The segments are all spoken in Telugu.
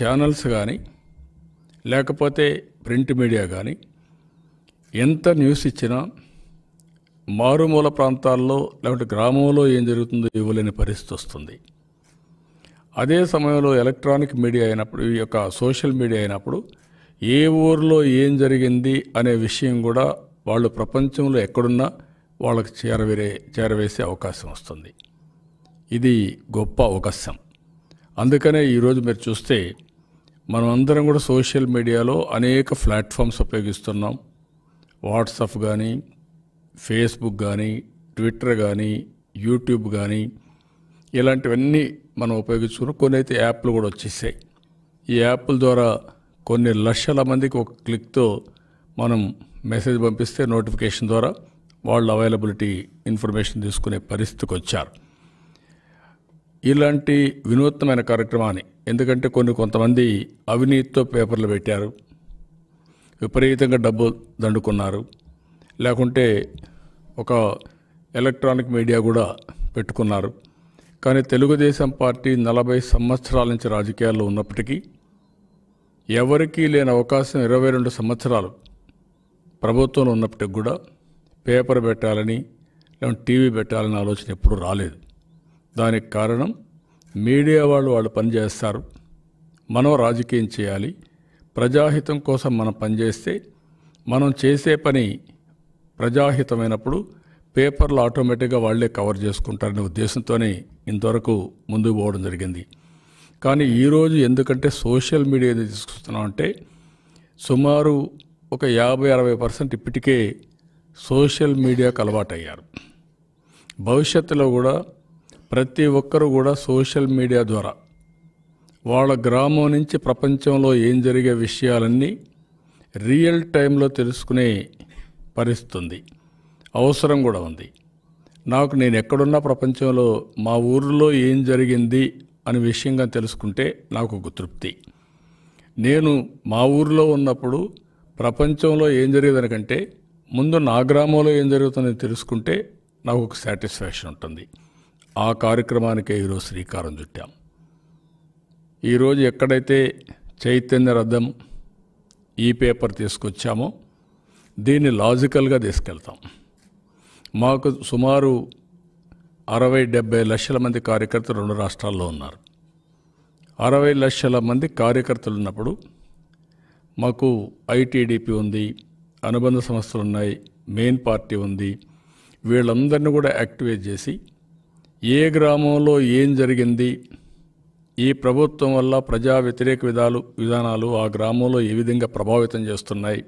ఛానల్స్ కానీ లేకపోతే ప్రింట్ మీడియా కానీ ఎంత న్యూస్ ఇచ్చినా మారుమూల ప్రాంతాల్లో లేకపోతే గ్రామంలో ఏం జరుగుతుందో ఇవ్వలేని పరిస్థితి వస్తుంది అదే సమయంలో ఎలక్ట్రానిక్ మీడియా అయినప్పుడు ఈ యొక్క సోషల్ మీడియా అయినప్పుడు ఏ ఊరిలో ఏం జరిగింది అనే విషయం కూడా వాళ్ళు ప్రపంచంలో ఎక్కడున్నా వాళ్ళకి చేరవేరే చేరవేసే అవకాశం వస్తుంది ఇది గొప్ప అవకాశం అందుకనే ఈరోజు మీరు చూస్తే మనం అందరం కూడా సోషల్ మీడియాలో అనేక ప్లాట్ఫామ్స్ ఉపయోగిస్తున్నాం వాట్సాప్ కానీ ఫేస్బుక్ కానీ ట్విట్టర్ కానీ యూట్యూబ్ కానీ ఇలాంటివన్నీ మనం ఉపయోగించుకున్న కొన్ని అయితే యాప్లు కూడా వచ్చేసాయి ఈ యాప్ల ద్వారా కొన్ని లక్షల మందికి ఒక క్లిక్తో మనం మెసేజ్ పంపిస్తే నోటిఫికేషన్ ద్వారా వాళ్ళు అవైలబిలిటీ ఇన్ఫర్మేషన్ తీసుకునే పరిస్థితికి వచ్చారు ఇలాంటి వినూత్నమైన కార్యక్రమాన్ని ఎందుకంటే కొన్ని కొంతమంది అవినీతితో పేపర్లు పెట్టారు విపరీతంగా డబ్బు దండుకున్నారు లేకుంటే ఒక ఎలక్ట్రానిక్ మీడియా కూడా పెట్టుకున్నారు కానీ తెలుగుదేశం పార్టీ నలభై సంవత్సరాల నుంచి రాజకీయాల్లో ఉన్నప్పటికీ ఎవరికీ లేని అవకాశం ఇరవై రెండు సంవత్సరాలు ప్రభుత్వంలో ఉన్నప్పటికి కూడా పేపర్ పెట్టాలని లేదంటే టీవీ పెట్టాలని ఆలోచన ఎప్పుడూ రాలేదు దానికి కారణం మీడియా వాళ్ళు వాళ్ళు పనిచేస్తారు మనం రాజకీయం చేయాలి ప్రజాహితం కోసం మనం పనిచేస్తే మనం చేసే పని ప్రజాహితమైనప్పుడు పేపర్లు ఆటోమేటిక్గా వాళ్లే కవర్ చేసుకుంటారనే ఉద్దేశంతోనే ఇంతవరకు ముందుకు పోవడం జరిగింది కానీ ఈరోజు ఎందుకంటే సోషల్ మీడియా ఏది తీసుకొస్తున్నాం అంటే సుమారు ఒక యాభై అరవై పర్సెంట్ ఇప్పటికే సోషల్ మీడియాకు అలవాటయ్యారు భవిష్యత్తులో కూడా ప్రతి ఒక్కరూ కూడా సోషల్ మీడియా ద్వారా వాళ్ళ గ్రామం నుంచి ప్రపంచంలో ఏం జరిగే విషయాలన్నీ రియల్ టైంలో తెలుసుకునే పరిస్థితుంది అవసరం కూడా ఉంది నాకు నేను ఎక్కడున్నా ప్రపంచంలో మా ఊరిలో ఏం జరిగింది అని విషయంగా తెలుసుకుంటే నాకు ఒక తృప్తి నేను మా ఊరిలో ఉన్నప్పుడు ప్రపంచంలో ఏం జరిగేదానికంటే ముందు నా గ్రామంలో ఏం జరుగుతుందని తెలుసుకుంటే నాకు ఒక సాటిస్ఫాక్షన్ ఉంటుంది ఆ కార్యక్రమానికే ఈరోజు శ్రీకారం చుట్టాం ఈరోజు ఎక్కడైతే చైతన్య రథం ఈ పేపర్ తీసుకొచ్చామో దీన్ని లాజికల్గా తీసుకెళ్తాం మాకు సుమారు అరవై డెబ్బై లక్షల మంది కార్యకర్తలు రెండు రాష్ట్రాల్లో ఉన్నారు అరవై లక్షల మంది కార్యకర్తలు ఉన్నప్పుడు మాకు ఐటీడీపీ ఉంది అనుబంధ సంస్థలు ఉన్నాయి మెయిన్ పార్టీ ఉంది వీళ్ళందరినీ కూడా యాక్టివేట్ చేసి ఏ గ్రామంలో ఏం జరిగింది ఈ ప్రభుత్వం వల్ల ప్రజా వ్యతిరేక విధాలు విధానాలు ఆ గ్రామంలో ఏ విధంగా ప్రభావితం చేస్తున్నాయి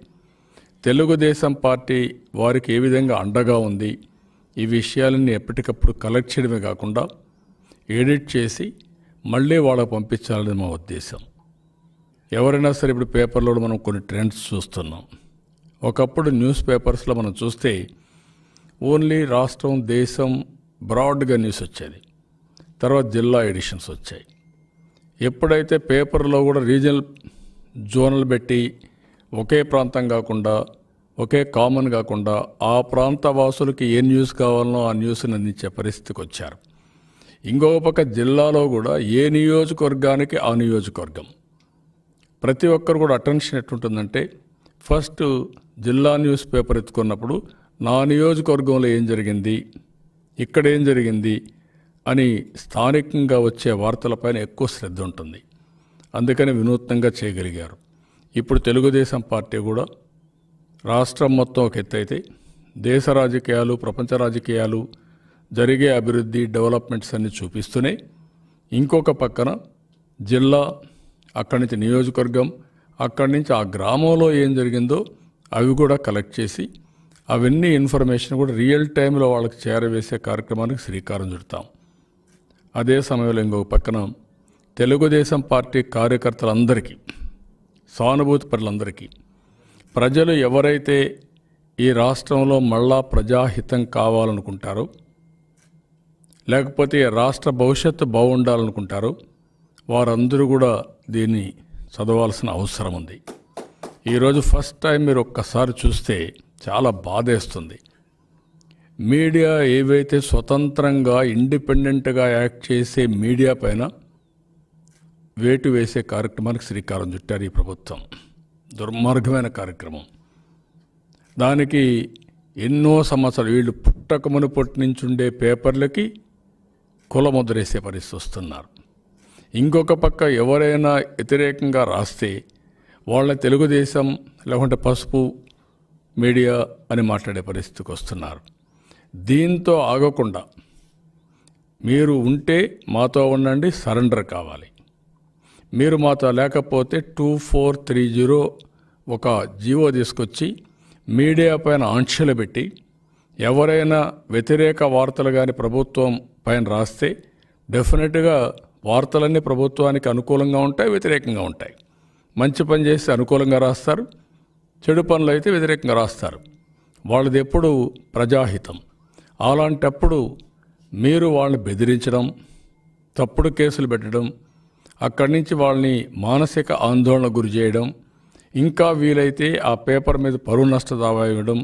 తెలుగుదేశం పార్టీ వారికి ఏ విధంగా అండగా ఉంది ఈ విషయాలన్నీ ఎప్పటికప్పుడు కలెక్ట్ చేయడమే కాకుండా ఎడిట్ చేసి మళ్ళీ వాళ్ళకు పంపించాలని మా ఉద్దేశం ఎవరైనా సరే ఇప్పుడు పేపర్లో మనం కొన్ని ట్రెండ్స్ చూస్తున్నాం ఒకప్పుడు న్యూస్ పేపర్స్లో మనం చూస్తే ఓన్లీ రాష్ట్రం దేశం బ్రాడ్గా న్యూస్ వచ్చేది తర్వాత జిల్లా ఎడిషన్స్ వచ్చాయి ఎప్పుడైతే పేపర్లో కూడా రీజనల్ జోన్లు పెట్టి ఒకే ప్రాంతం కాకుండా ఒకే కామన్ కాకుండా ఆ ప్రాంత వాసులకి ఏ న్యూస్ కావాలనో ఆ న్యూస్ని అందించే పరిస్థితికి వచ్చారు ఇంకొక పక్క జిల్లాలో కూడా ఏ నియోజకవర్గానికి ఆ నియోజకవర్గం ప్రతి ఒక్కరు కూడా అటెన్షన్ ఎట్టుంటుందంటే ఫస్ట్ జిల్లా న్యూస్ పేపర్ ఎత్తుకున్నప్పుడు నా నియోజకవర్గంలో ఏం జరిగింది ఇక్కడ ఏం జరిగింది అని స్థానికంగా వచ్చే వార్తలపైన ఎక్కువ శ్రద్ధ ఉంటుంది అందుకని వినూత్నంగా చేయగలిగారు ఇప్పుడు తెలుగుదేశం పార్టీ కూడా రాష్ట్రం మొత్తం ఒక ఎత్తైతే దేశ రాజకీయాలు ప్రపంచ రాజకీయాలు జరిగే అభివృద్ధి డెవలప్మెంట్స్ అన్ని చూపిస్తూనే ఇంకొక పక్కన జిల్లా అక్కడి నుంచి నియోజకవర్గం అక్కడి నుంచి ఆ గ్రామంలో ఏం జరిగిందో అవి కూడా కలెక్ట్ చేసి అవన్నీ ఇన్ఫర్మేషన్ కూడా రియల్ టైంలో వాళ్ళకి చేరవేసే కార్యక్రమానికి శ్రీకారం చుడతాం అదే సమయంలో ఇంకొక పక్కన తెలుగుదేశం పార్టీ కార్యకర్తలందరికీ సానుభూతి పరులందరికీ ప్రజలు ఎవరైతే ఈ రాష్ట్రంలో మళ్ళా ప్రజాహితం కావాలనుకుంటారో లేకపోతే రాష్ట్ర భవిష్యత్తు బాగుండాలనుకుంటారో వారందరూ కూడా దీన్ని చదవాల్సిన అవసరం ఉంది ఈరోజు ఫస్ట్ టైం మీరు ఒక్కసారి చూస్తే చాలా బాధేస్తుంది మీడియా ఏవైతే స్వతంత్రంగా ఇండిపెండెంట్గా యాక్ట్ చేసే మీడియా పైన వేటు వేసే కార్యక్రమానికి శ్రీకారం చుట్టారు ఈ ప్రభుత్వం దుర్మార్గమైన కార్యక్రమం దానికి ఎన్నో సంవత్సరాలు వీళ్ళు పుట్టక మునుపటి నుంచి ఉండే పేపర్లకి కులముద్రేసే పరిస్థితి వస్తున్నారు ఇంకొక పక్క ఎవరైనా వ్యతిరేకంగా రాస్తే వాళ్ళ తెలుగుదేశం లేకుంటే పసుపు మీడియా అని మాట్లాడే పరిస్థితికి వస్తున్నారు దీంతో ఆగకుండా మీరు ఉంటే మాతో ఉండండి సరెండర్ కావాలి మీరు మాతో లేకపోతే టూ ఫోర్ త్రీ జీరో ఒక జీవో తీసుకొచ్చి మీడియా పైన ఆంక్షలు పెట్టి ఎవరైనా వ్యతిరేక వార్తలు కానీ ప్రభుత్వం పైన రాస్తే డెఫినెట్గా వార్తలన్నీ ప్రభుత్వానికి అనుకూలంగా ఉంటాయి వ్యతిరేకంగా ఉంటాయి మంచి పని చేస్తే అనుకూలంగా రాస్తారు చెడు పనులు అయితే వ్యతిరేకంగా రాస్తారు వాళ్ళది ఎప్పుడు ప్రజాహితం అలాంటప్పుడు మీరు వాళ్ళని బెదిరించడం తప్పుడు కేసులు పెట్టడం అక్కడి నుంచి వాళ్ళని మానసిక ఆందోళన గురి చేయడం ఇంకా వీలైతే ఆ పేపర్ మీద పరువు నష్ట దావా ఇవ్వడం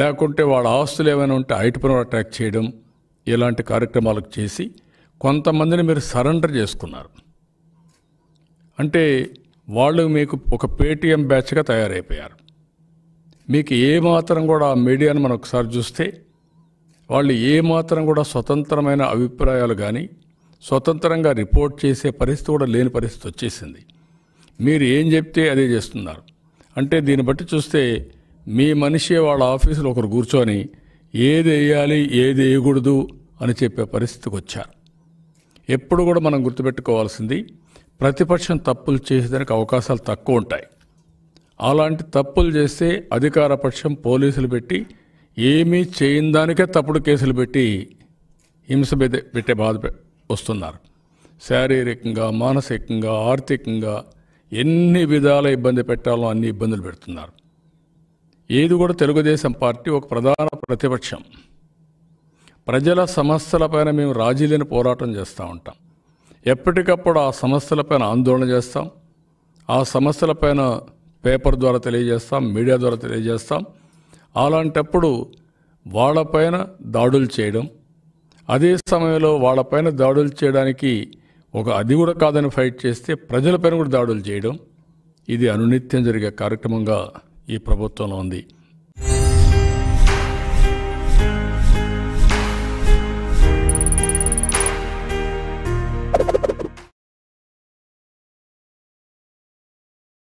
లేకుంటే వాళ్ళ ఆస్తులు ఏమైనా ఉంటే పనులు అటాక్ చేయడం ఇలాంటి కార్యక్రమాలకు చేసి కొంతమందిని మీరు సరెండర్ చేసుకున్నారు అంటే వాళ్ళు మీకు ఒక పేటీఎం బ్యాచ్గా తయారైపోయారు మీకు ఏమాత్రం కూడా ఆ మీడియాను మనం ఒకసారి చూస్తే వాళ్ళు ఏమాత్రం కూడా స్వతంత్రమైన అభిప్రాయాలు కానీ స్వతంత్రంగా రిపోర్ట్ చేసే పరిస్థితి కూడా లేని పరిస్థితి వచ్చేసింది మీరు ఏం చెప్తే అదే చేస్తున్నారు అంటే దీన్ని బట్టి చూస్తే మీ మనిషి వాళ్ళ ఆఫీసులో ఒకరు కూర్చొని ఏది వేయాలి ఏది వేయకూడదు అని చెప్పే పరిస్థితికి వచ్చారు ఎప్పుడు కూడా మనం గుర్తుపెట్టుకోవాల్సింది ప్రతిపక్షం తప్పులు చేసేదానికి అవకాశాలు తక్కువ ఉంటాయి అలాంటి తప్పులు చేస్తే అధికార పక్షం పోలీసులు పెట్టి ఏమీ చేయని దానికే తప్పుడు కేసులు పెట్టి హింస పెట్టే బాధ వస్తున్నారు శారీరకంగా మానసికంగా ఆర్థికంగా ఎన్ని విధాల ఇబ్బంది పెట్టాలో అన్ని ఇబ్బందులు పెడుతున్నారు ఏది కూడా తెలుగుదేశం పార్టీ ఒక ప్రధాన ప్రతిపక్షం ప్రజల సమస్యలపైన మేము రాజీ లేని పోరాటం చేస్తూ ఉంటాం ఎప్పటికప్పుడు ఆ సమస్యలపైన ఆందోళన చేస్తాం ఆ సమస్యలపైన పేపర్ ద్వారా తెలియజేస్తాం మీడియా ద్వారా తెలియజేస్తాం అలాంటప్పుడు వాళ్ళపైన దాడులు చేయడం అదే సమయంలో వాళ్ళపైన దాడులు చేయడానికి ఒక అది కూడా కాదని ఫైట్ చేస్తే ప్రజలపైన కూడా దాడులు చేయడం ఇది అనునిత్యం జరిగే కార్యక్రమంగా ఈ ప్రభుత్వంలో ఉంది